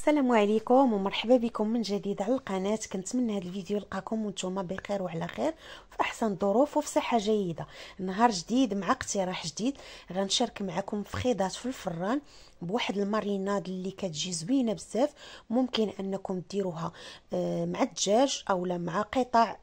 السلام عليكم ومرحبا بكم من جديد على القناه كنتمنى هذا الفيديو يلقاكم وانتم بخير وعلى خير في احسن ظروف وفي صحه جيده نهار جديد مع اقتراح جديد غنشارك معكم في خيضات في الفران بواحد الماريناد اللي كتجي زوينه بزاف ممكن انكم ديروها آه، مع الدجاج اولا مع قطع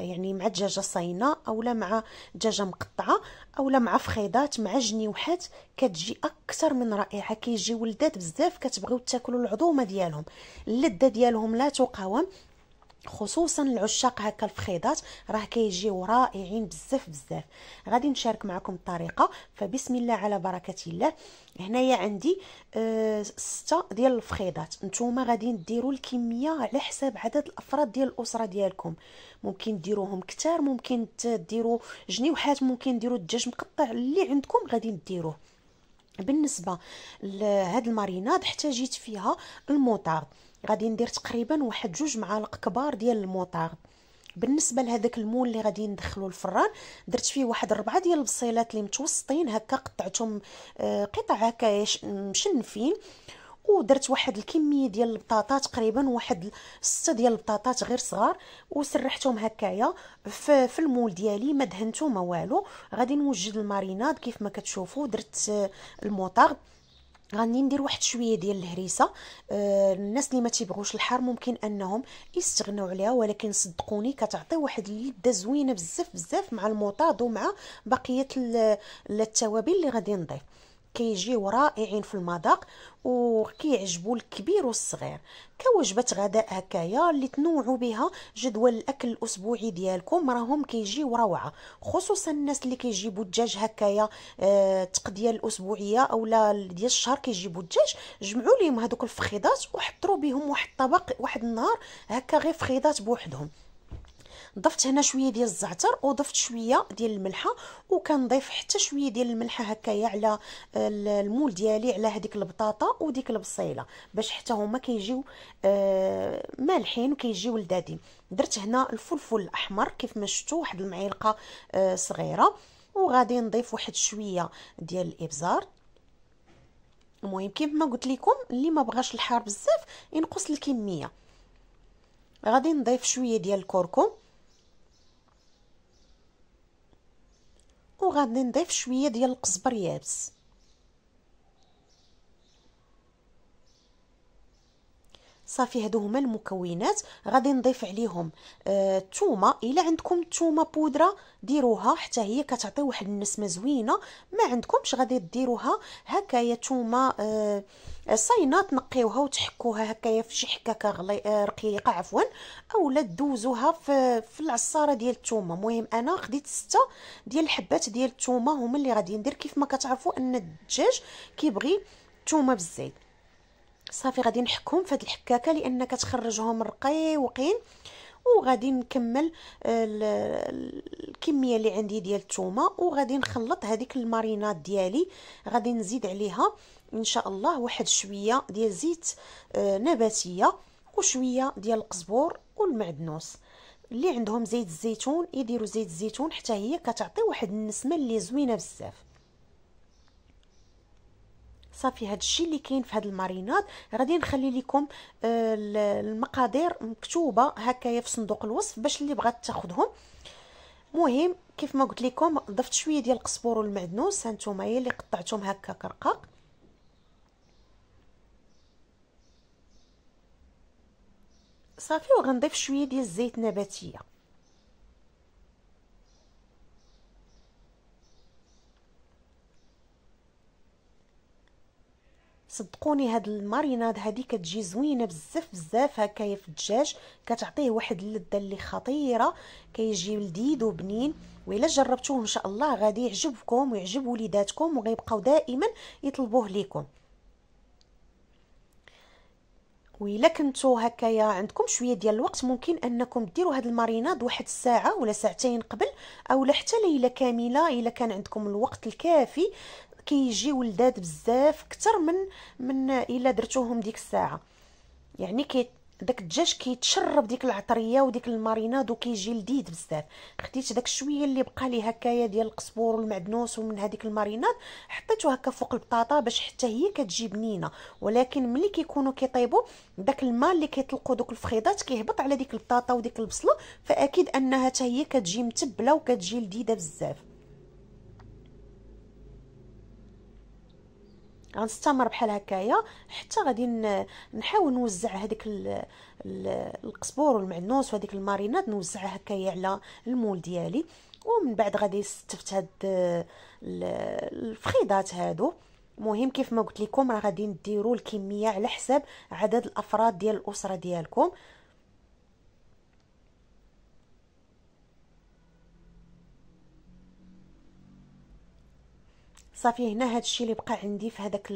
يعني مع دجاجه صاينه اولا مع دجاجه مقطعه اولا مع فخيضات مع جنيوحات كتجي اكثر من رائعه كيجي ولدات بزاف كتبغيو تاكلوا العظومه ديالهم اللذه ديالهم لا تقاوم خصوصا العشاق هكا الفخيضات راه كيجيو رائعين بزاف بزاف غادي نشارك معكم الطريقه فبسم الله على بركه الله هنايا عندي آه ستة ديال الفخيضات نتوما غادي ديروا الكميه على حساب عدد الافراد ديال الاسره ديالكم ممكن ديروهم كتار ممكن ديروا جنيوحات ممكن ديروا الدجاج مقطع اللي عندكم غادي ديروه بالنسبه لهاد الماريناد احتاجيت فيها الموطارد غادي ندير تقريبا واحد جوج معالق كبار ديال الموطاغ بالنسبه لهذاك المول اللي غادي ندخلو الفران درت فيه واحد ربعه ديال البصيلات اللي متوسطين هكا قطعتهم آه، قطع هكا مشنفين ودرت واحد الكميه ديال البطاطا تقريبا واحد سته ديال البطاطات غير صغار وسرحتهم هكايا في, في المول ديالي ما دهنتو ما والو غادي نوجد الماريناد كيف ما كتشوفوا درت آه، الموطاغ غادي ندير واحد شويه ديال الهريسه آه الناس اللي ما تيبغوش الحار ممكن انهم يستغناو عليها ولكن صدقوني كتعطي واحد اللذه زوينه بزاف بزاف مع الموطاد ومع بقيه التوابل اللي غادي نضيف كيجيو رائعين في المذاق وكيعجبوا الكبير والصغير كوجبه غداء هكايا اللي تنوعوا بها جدول الاكل الاسبوعي ديالكم راهم كيجيو روعه خصوصا الناس اللي كيجيبوا الدجاج هكايا التقديه آه، الاسبوعيه اولا ديال الشهر كيجيبوا الدجاج جمعوا ليهم هذوك الفخيضات وحطروا بهم واحد الطبق واحد النهار هكا غير فخيضات بوحدهم ضفت هنا شويه ديال الزعتر وضفت شويه ديال الملحه وكنضيف حتى شويه ديال الملحه هكايا على المول ديالي على هذيك البطاطا وديك البصيله باش حتى هما كيجيو آه، مالحين وكيجيو لذادين درت هنا الفلفل الاحمر كيف ما شفتوا واحد المعلقه آه، صغيره وغادي نضيف واحد شويه ديال الابزار المهم كيف ما قلت لكم اللي ما بغاش الحار بزاف ينقص الكميه غادي نضيف شويه ديال الكركم وغادي نضيف شويه ديال القزبر يابس صافي هادو هما المكونات غادي نضيف عليهم الثومه آه، الا عندكم الثومه بودره ديروها حتى هي كتعطي واحد النسمه زوينه ما عندكمش غادي ديروها هكايا ثومه آه صاينه تنقيوها وتحكوها هكايا في شي حكاكه غلي... آه، رقيقه عفوا اولا دوزوها في في العصاره ديال الثومه مهم انا خديت ستة ديال الحبات ديال الثومه هما اللي غادي ندير كيف ما كتعرفوا ان الدجاج كيبغي الثومه بزاف صافي غادي نحكهم في هاد الحكاكه لان كتخرجهم رقي وقين وغادي نكمل آه، الكميه اللي عندي ديال الثومه وغادي نخلط هذيك المارينات ديالي غادي نزيد عليها ان شاء الله واحد شويه ديال زيت آه، نباتيه وشويه ديال القزبور والمعدنوس اللي عندهم زيت الزيتون يديروا زيت الزيتون حتى هي كتعطي واحد النسمه اللي زوينه بزاف صافي هذا الشيء اللي كاين في هذا الماريناد غادي نخلي لكم آه، المقادير مكتوبه هكايا في صندوق الوصف باش اللي بغات تاخذهم مهم كيف ما قلت لكم ضفت شويه ديال القزبر والمعدنوس هانتوما هي اللي قطعتهم هكا كرقاق صافي وغنضيف شويه ديال الزيت نباتيه صدقوني هاد الماريناد هادي كتجي زوينه بزاف بزاف هكايا في الدجاج كتعطيه واحد اللذه اللي خطيره كيجي لذيذ وبنين والا جربتوه ان شاء الله غادي يعجبكم ويعجب وليداتكم وغيبقاو دائما يطلبوه ليكم وإلا كنتو هكايا عندكم شويه ديال الوقت ممكن انكم ديروا هاد الماريناد واحد الساعه ولا ساعتين قبل اولا حتى ليله كامله الا كان عندكم الوقت الكافي كيجي ولداد بزاف كتر من من الا درتوهم ديك الساعه يعني كي داك الدجاج كيتشرب ديك العطريه وديك الماريناد وكيجي لذيذ بزاف خديت داك الشويه اللي بقى لي هكايا ديال القزبور والمعدنوس ومن هذيك الماريناد حطيته هكا فوق البطاطا باش حتى هي كتجي بنينه ولكن ملي كيكونوا كيطيبوا داك الماء اللي كيطلقوا دوك الفخيضات كيهبط على ديك البطاطا وديك البصله فاكيد انها حتى هي كتجي متبله وكتجي لذيذه بزاف غنستمر بحال هكايا حتى غادي نحاول نوزع هذيك القزبور والمعنوس وهذيك الماريناد نوزعها هكايا على المول ديالي ومن بعد غادي استفت هاد الفخيضات هادو مهم كيف ما قلت لكم راه غادي نديروا الكميه على حساب عدد الافراد ديال الاسره ديالكم صافي هنا هذا الشيء اللي بقى عندي في هذاك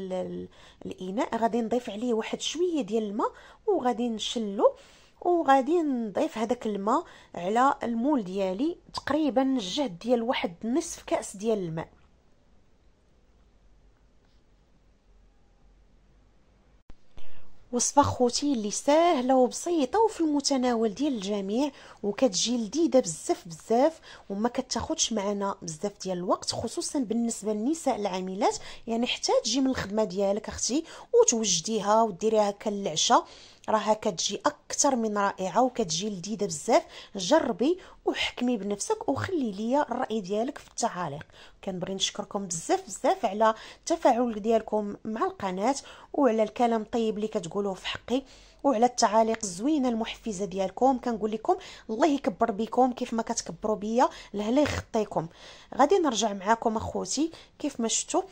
الاناء غادي نضيف عليه واحد شويه ديال الماء وغادي نشلو وغادي نضيف هذاك الماء على المول ديالي تقريبا الجهد ديال واحد نصف كاس ديال الماء وصفه خوتي اللي ساهله وبسيطه وفي المتناول ديال الجميع وكتجي لذيذه بزاف بزاف وما كتاخذش معنا بزاف ديال الوقت خصوصا بالنسبه للنساء العاملات يعني حتى تجي من الخدمه ديالك اختي وتوجديها وديريها كالعشاء راها كتجي اكثر من رائعه وكتجي لذيذه بزاف جربي وحكمي بنفسك وخلي ليا الراي ديالك في التعاليق كنبغي نشكركم بزاف بزاف على التفاعل ديالكم مع القناه وعلى الكلام الطيب اللي كتقولوه في حقي وعلى التعاليق الزوينه المحفزه ديالكم كنقول لكم الله يكبر بكم كيف ما كتكبروا بيا لهلا يخطيكم غادي نرجع معاكم اخوتي كيف ما شفتوا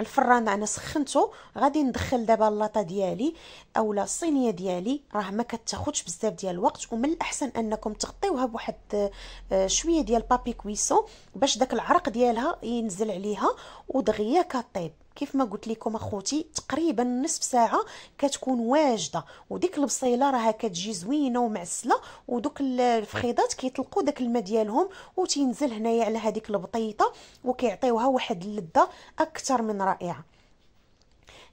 الفران انا سخنته غادي ندخل دابا اللاطا ديالي اولا الصينيه ديالي راه ما كتاخذش بزاف ديال الوقت ومن الاحسن انكم تغطيوها بواحد آه، شويه ديال بابي كويسون باش داك العرق ديالها ينزل عليها ودغيا كطيب كيف ما قلت لكم اخوتي تقريبا نصف ساعه كتكون واجده وديك البصيله راها كتجي زوينه ومعسله ودوك الفخيضات كيطلقوا داك الماء ديالهم وتينزل هنايا على هذيك البطيطه وكيعطيوها واحد اللذه اكثر من رائعه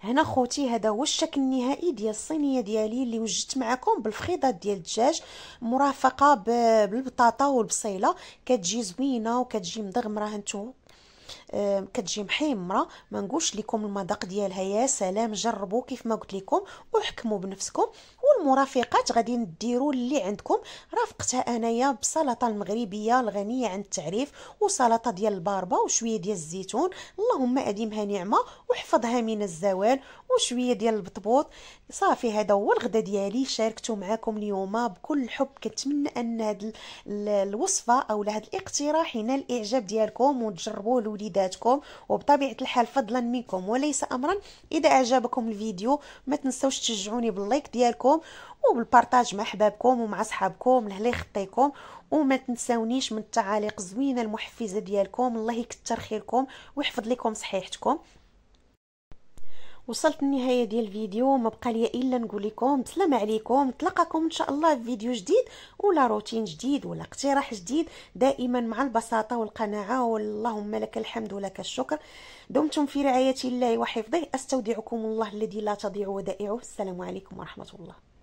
هنا خوتي هذا هو الشكل النهائي ديال الصينيه ديالي اللي وجدت معكم بالفخيضات ديال الدجاج مرافقه بالبطاطا والبصيله كتجي زوينه وكتجي مضغمره هانتوما آه، كتجي محمره ما نقولش لكم المذاق ديالها يا سلام جربوا كيف ما قلت لكم وحكموا بنفسكم المرافقات مرافقات غادي نديروا اللي عندكم رافقتها انايا بسلطه المغربيه الغنيه عن التعريف وسلطه ديال الباربه وشويه ديال الزيتون اللهم اديمها نعمه وحفظها من الزوال وشويه ديال البطبوط صافي هذا هو الغدا ديالي شاركته معكم اليوم بكل حب كنتمنى ان هاد الوصفه او هاد الاقتراح ينال الاعجاب ديالكم وتجربوه لوليداتكم وبطبيعه الحال فضلا منكم وليس امرا اذا اعجبكم الفيديو ما تنسوش تشجعوني باللايك ديالكم وبالبارتاج مع احبابكم ومع صحابكم لهلا يخطيكم وما تنساونيش من التعاليق زوينه المحفزه ديالكم الله يكثر خيركم ويحفظ لكم صحيحتكم وصلت النهاية ديال الفيديو ما بقى لي الا نقول لكم سلام عليكم نتلاقاكم ان شاء الله في فيديو جديد ولا روتين جديد ولا اقتراح جديد دائما مع البساطه والقناعه واللهم لك الحمد ولك الشكر دمتم في رعايه الله وحفظه استودعكم الله الذي لا تضيع ودائعه السلام عليكم ورحمه الله